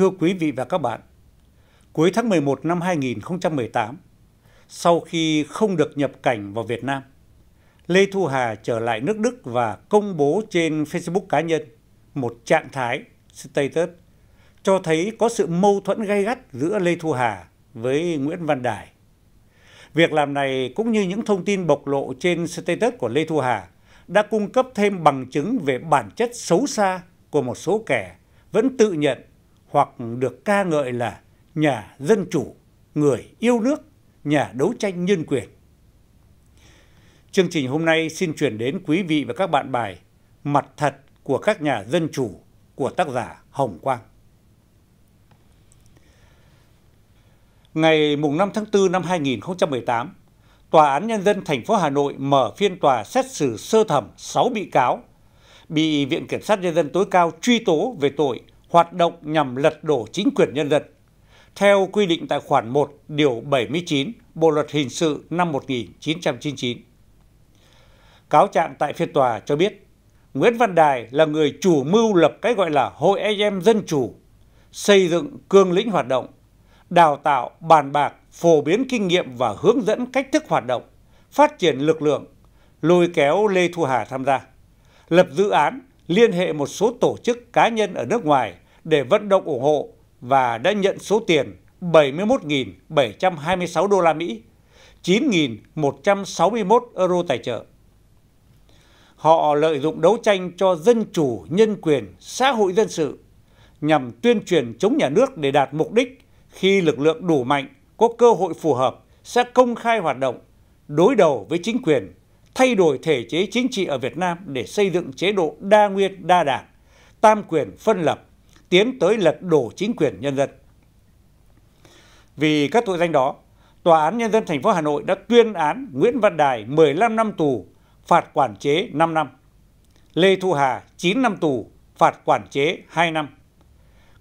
Thưa quý vị và các bạn, cuối tháng 11 năm 2018, sau khi không được nhập cảnh vào Việt Nam, Lê Thu Hà trở lại nước Đức và công bố trên Facebook cá nhân một trạng thái status cho thấy có sự mâu thuẫn gay gắt giữa Lê Thu Hà với Nguyễn Văn Đài. Việc làm này cũng như những thông tin bộc lộ trên status của Lê Thu Hà đã cung cấp thêm bằng chứng về bản chất xấu xa của một số kẻ vẫn tự nhận hoặc được ca ngợi là nhà dân chủ người yêu nước nhà đấu tranh nhân quyền chương trình hôm nay xin chuyển đến quý vị và các bạn bài mặt thật của các nhà dân chủ của tác giả hồng quang Ngày 5 tháng 4 năm 2018, Tòa án Nhân dân thành phố Hà Nội mở phiên tòa xét xử sơ thẩm 6 bị cáo bị Viện Kiểm sát Nhân dân tối cao truy tố về tội hoạt động nhằm lật đổ chính quyền nhân dân theo quy định tại khoản một điều bảy mươi chín bộ luật hình sự năm một nghìn chín trăm chín mươi chín cáo trạng tại phiên tòa cho biết nguyễn văn đài là người chủ mưu lập cái gọi là hội em dân chủ xây dựng cương lĩnh hoạt động đào tạo bàn bạc phổ biến kinh nghiệm và hướng dẫn cách thức hoạt động phát triển lực lượng lôi kéo lê thu hà tham gia lập dự án liên hệ một số tổ chức cá nhân ở nước ngoài để vận động ủng hộ và đã nhận số tiền bảy mươi một bảy trăm hai mươi sáu usd chín một trăm sáu mươi một euro tài trợ họ lợi dụng đấu tranh cho dân chủ nhân quyền xã hội dân sự nhằm tuyên truyền chống nhà nước để đạt mục đích khi lực lượng đủ mạnh có cơ hội phù hợp sẽ công khai hoạt động đối đầu với chính quyền thay đổi thể chế chính trị ở việt nam để xây dựng chế độ đa nguyên đa đảng tam quyền phân lập tiến tới lật đổ chính quyền nhân dân vì các tội danh đó tòa án nhân dân tp hà nội đã tuyên án nguyễn văn đài 15 năm tù phạt quản chế 5 năm lê thu hà 9 năm tù phạt quản chế 2 năm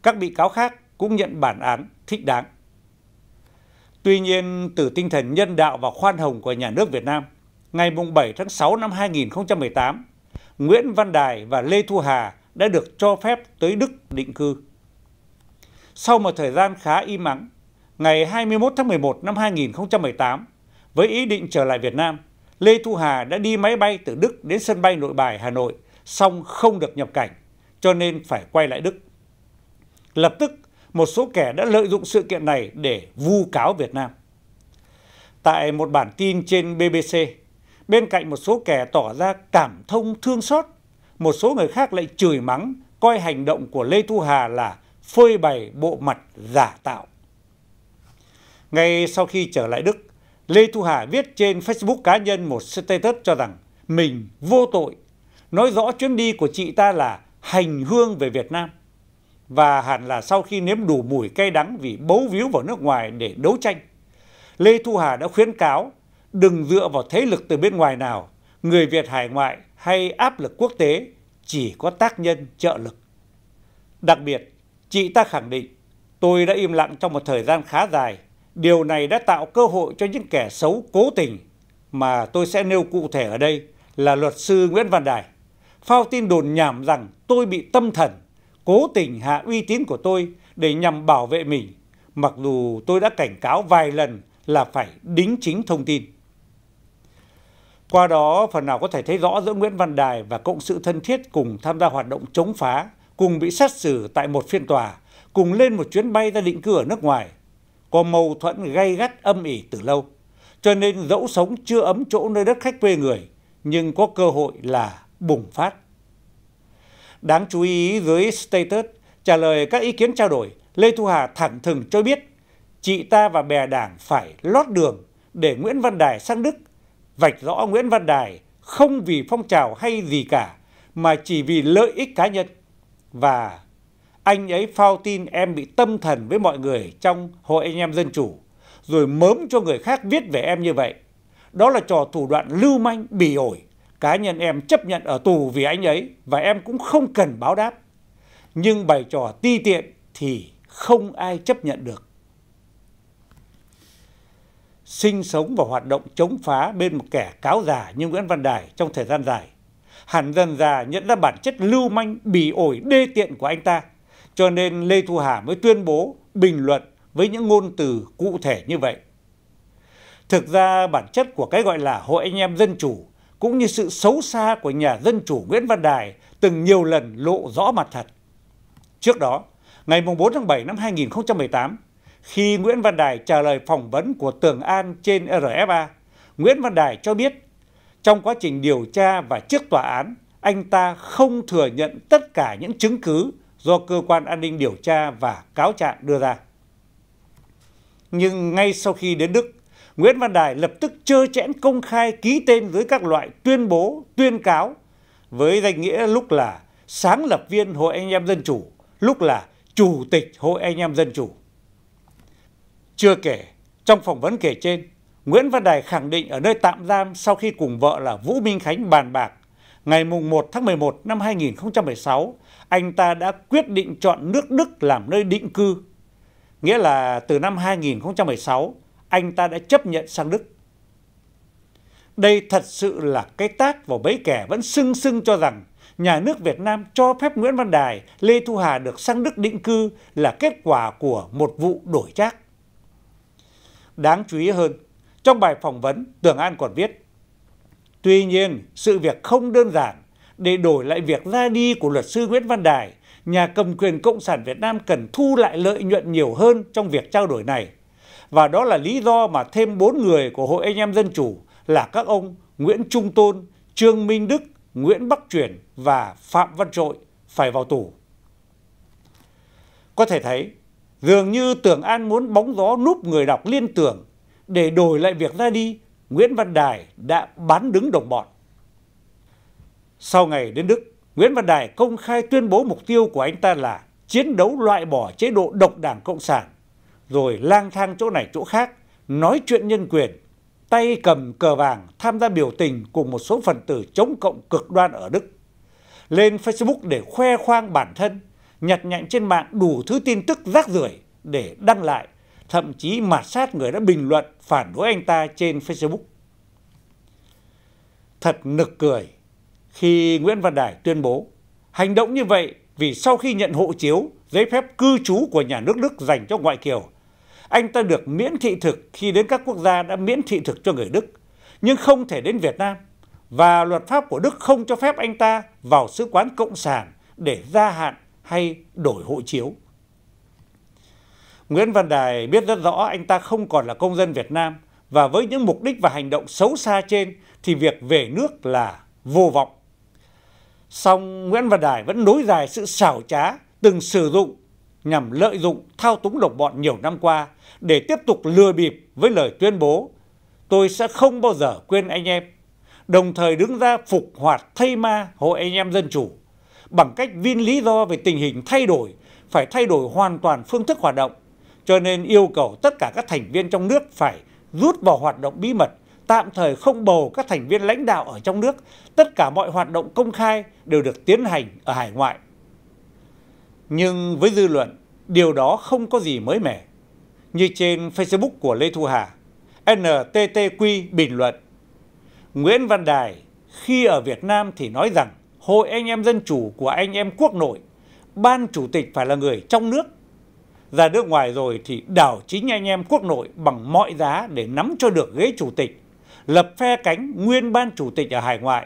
các bị cáo khác cũng nhận bản án thích đáng tuy nhiên từ tinh thần nhân đạo và khoan hồng của nhà nước việt nam ngày bảy tháng sáu năm hai nghìn một mươi tám nguyễn văn đài và lê thu hà đã được cho phép tới đức định cư sau một thời gian khá im ắng ngày 21 tháng 11 năm 2018 với ý định trở lại Việt Nam Lê Thu Hà đã đi máy bay từ Đức đến sân bay nội bài Hà Nội song không được nhập cảnh cho nên phải quay lại Đức lập tức một số kẻ đã lợi dụng sự kiện này để vu cáo Việt Nam tại một bản tin trên BBC bên cạnh một số kẻ tỏ ra cảm thông thương xót một số người khác lại chửi mắng coi hành động của lê thu hà là phơi bày bộ mặt giả tạo ngay sau khi trở lại đức lê thu hà viết trên facebook cá nhân một status cho rằng mình vô tội nói rõ chuyến đi của chị ta là hành hương về việt nam và hẳn là sau khi nếm đủ mùi cay đắng vì bấu víu vào nước ngoài để đấu tranh lê thu hà đã khuyến cáo đừng dựa vào thế lực từ bên ngoài nào người việt hải ngoại hay áp lực quốc tế chỉ có tác nhân trợ lực đặc biệt chị ta khẳng định tôi đã im lặng trong một thời gian khá dài điều này đã tạo cơ hội cho những kẻ xấu cố tình mà tôi sẽ nêu cụ thể ở đây là luật sư nguyễn văn đài phao tin đồn nhảm rằng tôi bị tâm thần cố tình hạ uy tín của tôi để nhằm bảo vệ mình mặc dù tôi đã cảnh cáo vài lần là phải đính chính thông tin qua đó phần nào có thể thấy rõ giữa nguyễn văn đài và cộng sự thân thiết cùng tham gia hoạt động chống phá cùng bị xét xử tại một phiên tòa cùng lên một chuyến bay ra định cư ở nước ngoài có mâu thuẫn gay gắt âm ỉ từ lâu cho nên dẫu sống chưa ấm chỗ nơi đất khách quê người nhưng có cơ hội là bùng phát đáng chú ý dưới status trả lời các ý kiến trao đổi lê thu hà thẳng thừng cho biết chị ta và bè đảng phải lót đường để nguyễn văn đài sang đức vạch rõ nguyễn văn đài không vì phong trào hay gì cả mà chỉ vì lợi ích cá nhân và anh ấy phao tin em bị tâm thần với mọi người trong hội anh em dân chủ rồi mớm cho người khác viết về em như vậy đó là trò thủ đoạn lưu manh bỉ ổi cá nhân em chấp nhận ở tù vì anh ấy và em cũng không cần báo đáp nhưng bài trò ti tiện thì không ai chấp nhận được sinh sống và hoạt động chống phá bên một kẻ cáo già như Nguyễn Văn Đài trong thời gian dài, hẳn dần già nhận ra bản chất lưu manh bỉ ổi đê tiện của anh ta, cho nên Lê Thu Hà mới tuyên bố bình luận với những ngôn từ cụ thể như vậy. Thực ra bản chất của cái gọi là Hội Anh Em Dân Chủ cũng như sự xấu xa của nhà dân chủ Nguyễn Văn Đài từng nhiều lần lộ rõ mặt thật. Trước đó, ngày 4 tháng 7 năm 2018, khi nguyễn văn đài trả lời phỏng vấn của tường an trên rfa nguyễn văn đài cho biết trong quá trình điều tra và trước tòa án anh ta không thừa nhận tất cả những chứng cứ do cơ quan an ninh điều tra và cáo trạng đưa ra nhưng ngay sau khi đến đức nguyễn văn đài lập tức trơ chẽn công khai ký tên dưới các loại tuyên bố tuyên cáo với danh nghĩa lúc là sáng lập viên hội anh em dân chủ lúc là chủ tịch hội anh em dân chủ chưa kể trong phỏng vấn kể trên nguyễn văn đài khẳng định ở nơi tạm giam sau khi cùng vợ là vũ minh khánh bàn bạc ngày một tháng một một năm hai nghìn một mươi sáu anh ta đã quyết định chọn nước đức làm nơi định cư nghĩa là từ năm 2016 anh ta đã chấp nhận sang Đức. Đây thật sự là cái tác vào bấy kẻ vẫn sưng sưng cho rằng nhà nước Việt Nam cho phép Nguyễn Văn Đài, Lê Thu Hà được sang Đức định cư là kết quả của một vụ đổi trác đáng chú ý hơn trong bài phỏng vấn tường an còn viết tuy nhiên sự việc không đơn giản để đổi lại việc ra đi của luật sư nguyễn văn đài nhà cầm quyền cộng sản việt nam cần thu lại lợi nhuận nhiều hơn trong việc trao đổi này và đó là lý do mà thêm bốn người của hội anh em dân chủ là các ông nguyễn trung tôn trương minh đức nguyễn bắc truyền và phạm văn trội phải vào tù có thể thấy dường như tưởng an muốn bóng gió núp người đọc liên tưởng để đổi lại việc ra đi nguyễn văn đài đã bán đứng đồng bọn sau ngày đến đức nguyễn văn đài công khai tuyên bố mục tiêu của anh ta là chiến đấu loại bỏ chế độ độc đảng cộng sản rồi lang thang chỗ này chỗ khác nói chuyện nhân quyền tay cầm cờ vàng tham gia biểu tình cùng một số phần tử chống cộng cực đoan ở đức lên facebook để khoe khoang bản thân nhặt nhạnh trên mạng đủ thứ tin tức rác rưởi để đăng lại thậm chí mạt sát người đã bình luận phản đối anh ta trên facebook thật nực cười khi nguyễn văn đài tuyên bố hành động như vậy vì sau khi nhận hộ chiếu giấy phép cư trú của nhà nước đức dành cho ngoại kiều anh ta được miễn thị thực khi đến các quốc gia đã miễn thị thực cho người đức nhưng không thể đến việt nam và luật pháp của đức không cho phép anh ta vào sứ quán cộng sản để gia hạn hay đổi hộ chiếu nguyễn văn đài biết rất rõ anh ta không còn là công dân việt nam và với những mục đích và hành động xấu xa trên thì việc về nước là vô vọng song nguyễn văn đài vẫn nối dài sự xảo trá từng sử dụng nhằm lợi dụng thao túng độc bọn nhiều năm qua để tiếp tục lừa bịp với lời tuyên bố tôi sẽ không bao giờ quên anh em đồng thời đứng ra phục hoạt thay ma hội anh em dân chủ bằng cách viên lý do về tình hình thay đổi phải thay đổi hoàn toàn phương thức hoạt động cho nên yêu cầu tất cả các thành viên trong nước phải rút vào hoạt động bí mật tạm thời không bầu các thành viên lãnh đạo ở trong nước tất cả mọi hoạt động công khai đều được tiến hành ở hải ngoại nhưng với dư luận điều đó không có gì mới mẻ như trên facebook của lê thu hà nttq bình luận nguyễn văn đài khi ở việt nam thì nói rằng Hội Anh em Dân Chủ của anh em quốc nội, ban chủ tịch phải là người trong nước. Ra nước ngoài rồi thì đảo chính anh em quốc nội bằng mọi giá để nắm cho được ghế chủ tịch, lập phe cánh nguyên ban chủ tịch ở hải ngoại,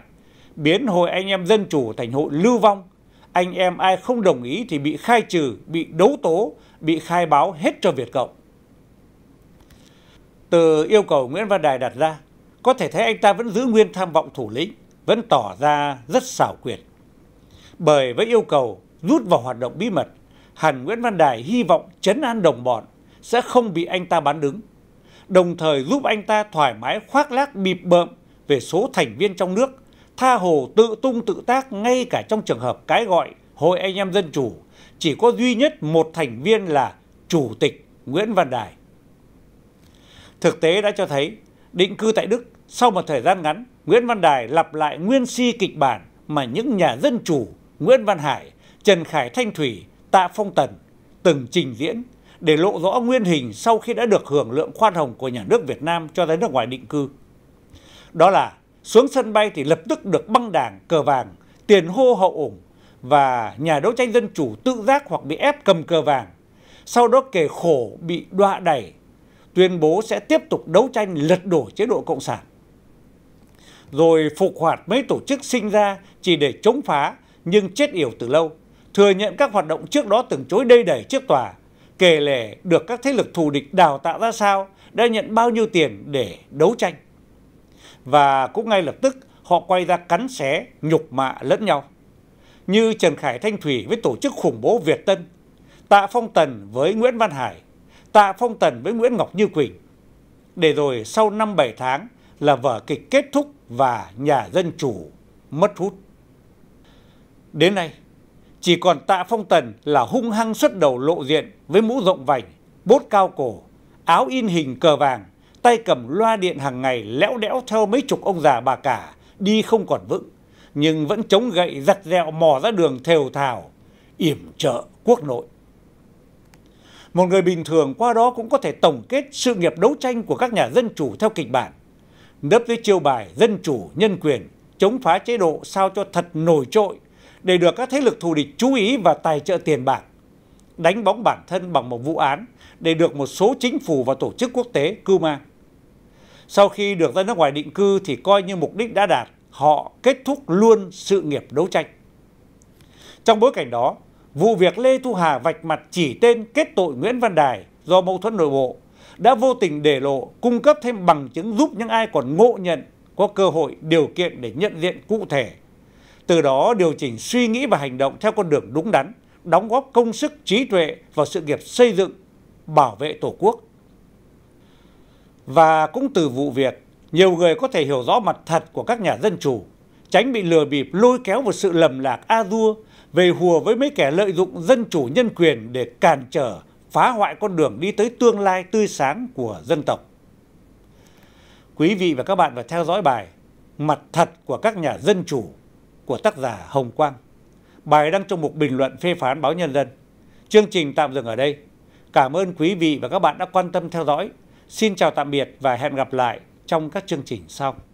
biến Hội Anh em Dân Chủ thành hội lưu vong. Anh em ai không đồng ý thì bị khai trừ, bị đấu tố, bị khai báo hết cho Việt Cộng. Từ yêu cầu Nguyễn Văn Đài đặt ra, có thể thấy anh ta vẫn giữ nguyên tham vọng thủ lĩnh vẫn tỏ ra rất xảo quyệt bởi với yêu cầu rút vào hoạt động bí mật hẳn nguyễn văn đài hy vọng chấn an đồng bọn sẽ không bị anh ta bán đứng đồng thời giúp anh ta thoải mái khoác lác bịp bợm về số thành viên trong nước tha hồ tự tung tự tác ngay cả trong trường hợp cái gọi hội anh em dân chủ chỉ có duy nhất một thành viên là chủ tịch nguyễn văn đài thực tế đã cho thấy định cư tại đức sau một thời gian ngắn nguyễn văn đài lặp lại nguyên si kịch bản mà những nhà dân chủ nguyễn văn hải trần khải thanh thủy tạ phong tần từng trình diễn để lộ rõ nguyên hình sau khi đã được hưởng lượng khoan hồng của nhà nước Việt Nam cho ra nước ngoài định cư. Đó là xuống sân bay thì lập tức được băng đảng, cờ vàng, tiền hô hậu ủng và nhà đấu tranh dân chủ tự giác hoặc bị ép cầm cờ vàng. Sau đó kề khổ bị đọa đẩy, tuyên bố sẽ tiếp tục đấu tranh lật đổ chế độ Cộng sản rồi phục hoạt mấy tổ chức sinh ra chỉ để chống phá nhưng chết yểu từ lâu thừa nhận các hoạt động trước đó từng chối đây đẩy trước tòa kể lể được các thế lực thù địch đào tạo ra sao đã nhận bao nhiêu tiền để đấu tranh và cũng ngay lập tức họ quay ra cắn xé nhục mạ lẫn nhau như trần khải thanh thủy với tổ chức khủng bố việt tân tạ phong tần với nguyễn văn hải tạ phong tần với nguyễn ngọc như quỳnh để rồi sau năm bảy tháng là vở kịch kết thúc và nhà dân chủ mất hút đến nay chỉ còn tạ phong tần là hung hăng xuất đầu lộ diện với mũ rộng vành bốt cao cổ áo in hình cờ vàng tay cầm loa điện hàng ngày lẽo đẽo theo mấy chục ông già bà cả đi không còn vững nhưng vẫn chống gậy giặt dẹo mò ra đường thều thào yểm trợ quốc nội một người bình thường qua đó cũng có thể tổng kết sự nghiệp đấu tranh của các nhà dân chủ theo kịch bản nấp dưới chiêu bài dân chủ nhân quyền chống phá chế độ sao cho thật nổi trội để được các thế lực thù địch chú ý và tài trợ tiền bạc đánh bóng bản thân bằng một vụ án để được một số chính phủ và tổ chức quốc tế cưu mang sau khi được ra nước ngoài định cư thì coi như mục đích đã đạt họ kết thúc luôn sự nghiệp đấu tranh trong bối cảnh đó vụ việc lê thu hà vạch mặt chỉ tên kết tội nguyễn văn đài do mâu thuẫn nội bộ đã vô tình để lộ cung cấp thêm bằng chứng giúp những ai còn ngộ nhận có cơ hội điều kiện để nhận diện cụ thể từ đó điều chỉnh suy nghĩ và hành động theo con đường đúng đắn đóng góp công sức trí tuệ vào sự nghiệp xây dựng bảo vệ tổ quốc và cũng từ vụ việc nhiều người có thể hiểu rõ mặt thật của các nhà dân chủ tránh bị lừa bịp lôi kéo vào sự lầm lạc a dua về hùa với mấy kẻ lợi dụng dân chủ nhân quyền để cản trở phá hoại con đường đi tới tương lai tươi sáng của dân tộc. Quý vị và các bạn vừa theo dõi bài Mặt thật của các nhà dân chủ của tác giả Hồng Quang. Bài đăng trong mục bình luận phê phán báo Nhân dân. Chương trình tạm dừng ở đây. Cảm ơn quý vị và các bạn đã quan tâm theo dõi. Xin chào tạm biệt và hẹn gặp lại trong các chương trình sau.